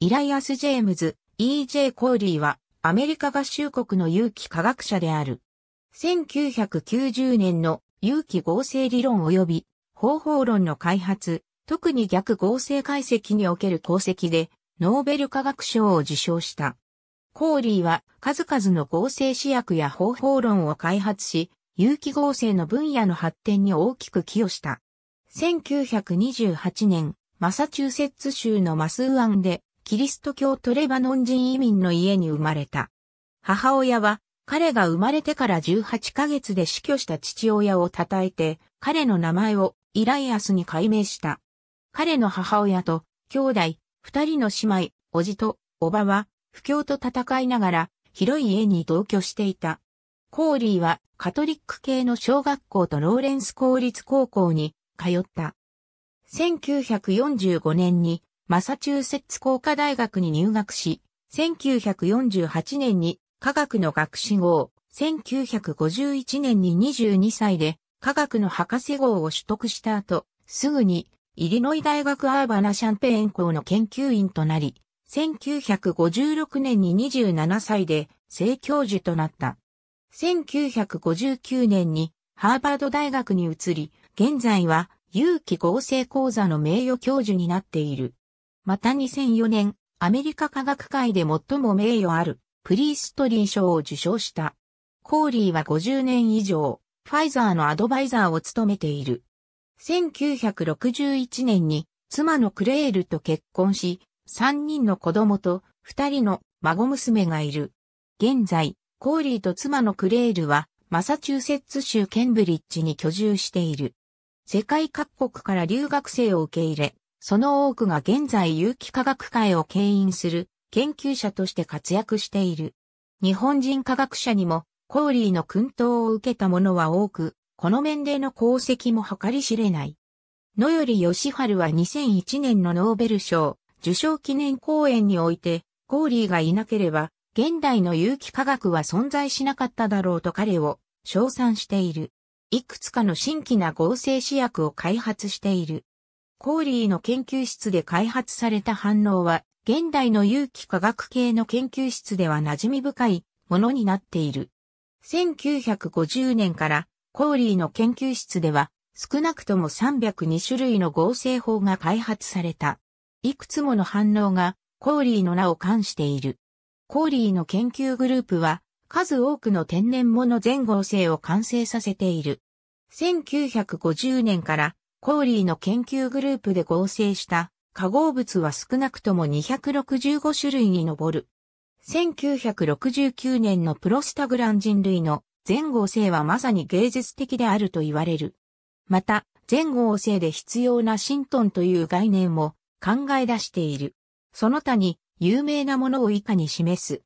イライアス・ジェームズ、E.J. コーリーは、アメリカ合衆国の有機科学者である。1990年の有機合成理論及び方法論の開発、特に逆合成解析における功績で、ノーベル化学賞を受賞した。コーリーは数々の合成試薬や方法論を開発し、有機合成の分野の発展に大きく寄与した。1928年、マサチューセッツ州のマスウアンでキリスト教トレバノン人移民の家に生まれた。母親は、彼が生まれてから18ヶ月で死去した父親を称えて、彼の名前をイライアスに改名した。彼の母親と兄弟、二人の姉妹、おじと、おばは、不況と戦いながら、広い家に同居していた。コーリーは、カトリック系の小学校とローレンス公立高校に、通った。1945年に、マサチューセッツ工科大学に入学し、1948年に科学の学士号1951年に22歳で科学の博士号を取得した後、すぐにイリノイ大学アーバナシャンペーン校の研究員となり、1956年に27歳で正教授となった。1959年にハーバード大学に移り、現在は有機合成講座の名誉教授になっている。また2004年、アメリカ科学界で最も名誉ある、プリーストリー賞を受賞した。コーリーは50年以上、ファイザーのアドバイザーを務めている。1961年に妻のクレールと結婚し、3人の子供と2人の孫娘がいる。現在、コーリーと妻のクレールはマサチューセッツ州ケンブリッジに居住している。世界各国から留学生を受け入れ、その多くが現在有機化学界を牽引する研究者として活躍している。日本人科学者にもコーリーの訓導を受けた者は多く、この面での功績も計り知れない。野より義春は2001年のノーベル賞受賞記念講演において、コーリーがいなければ、現代の有機化学は存在しなかっただろうと彼を称賛している。いくつかの新規な合成試薬を開発している。コーリーの研究室で開発された反応は、現代の有機化学系の研究室では馴染み深いものになっている。1950年からコーリーの研究室では少なくとも302種類の合成法が開発された。いくつもの反応がコーリーの名を冠している。コーリーの研究グループは数多くの天然物全合成を完成させている。1950年からコーリーの研究グループで合成した化合物は少なくとも265種類に上る。1969年のプロスタグラン人類の全合成はまさに芸術的であると言われる。また、全合成で必要なシントンという概念も考え出している。その他に有名なものを以下に示す。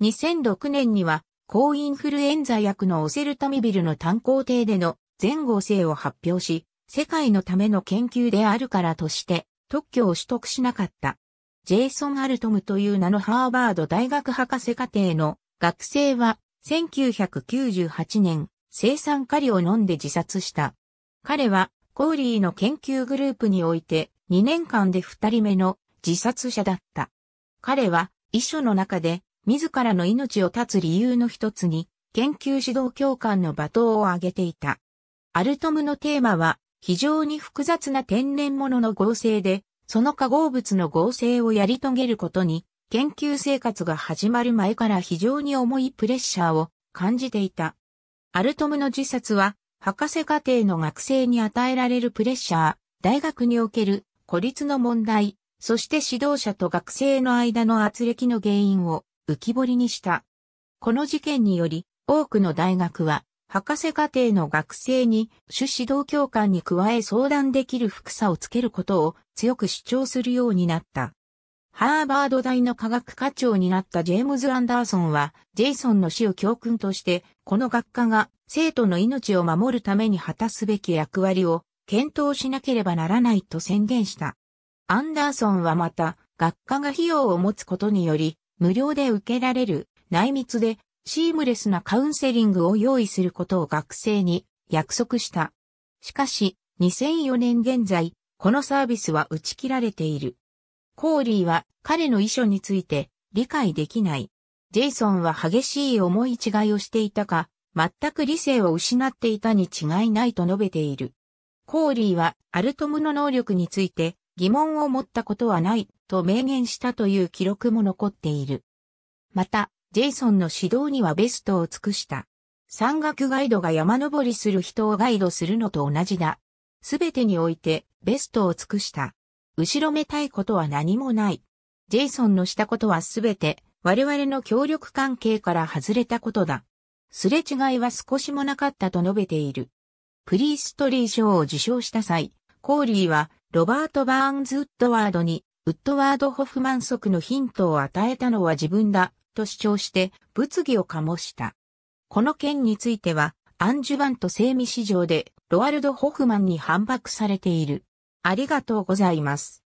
2006年には、抗インフルエンザ薬のオセルタミビルの単行程での全合成を発表し、世界のための研究であるからとして特許を取得しなかった。ジェイソン・アルトムという名のハーバード大学博士課程の学生は1998年生産カリを飲んで自殺した。彼はコーリーの研究グループにおいて2年間で2人目の自殺者だった。彼は遺書の中で自らの命を絶つ理由の一つに研究指導教官の罵倒を挙げていた。アルトムのテーマは非常に複雑な天然物の合成で、その化合物の合成をやり遂げることに、研究生活が始まる前から非常に重いプレッシャーを感じていた。アルトムの自殺は、博士課程の学生に与えられるプレッシャー、大学における孤立の問題、そして指導者と学生の間の圧力の原因を浮き彫りにした。この事件により、多くの大学は博士課程の学生に主指導教官に加え相談できる副差をつけることを強く主張するようになった。ハーバード大の科学課長になったジェームズ・アンダーソンは、ジェイソンの死を教訓として、この学科が生徒の命を守るために果たすべき役割を検討しなければならないと宣言した。アンダーソンはまた、学科が費用を持つことにより、無料で受けられる内密でシームレスなカウンセリングを用意することを学生に約束した。しかし、2004年現在、このサービスは打ち切られている。コーリーは彼の遺書について理解できない。ジェイソンは激しい思い違いをしていたか、全く理性を失っていたに違いないと述べている。コーリーはアルトムの能力について疑問を持ったことはないと明言したという記録も残っている。また、ジェイソンの指導にはベストを尽くした。山岳ガイドが山登りする人をガイドするのと同じだ。すべてにおいてベストを尽くした。後ろめたいことは何もない。ジェイソンのしたことはすべて我々の協力関係から外れたことだ。すれ違いは少しもなかったと述べている。プリーストリー賞を受賞した際、コーリーはロバート・バーンズ・ウッドワードにウッドワード・ホフマン則のヒントを与えたのは自分だと主張して物議を醸した。この件については、アンジュバント生備市場でロワルド・ホフマンに反駁されている。ありがとうございます。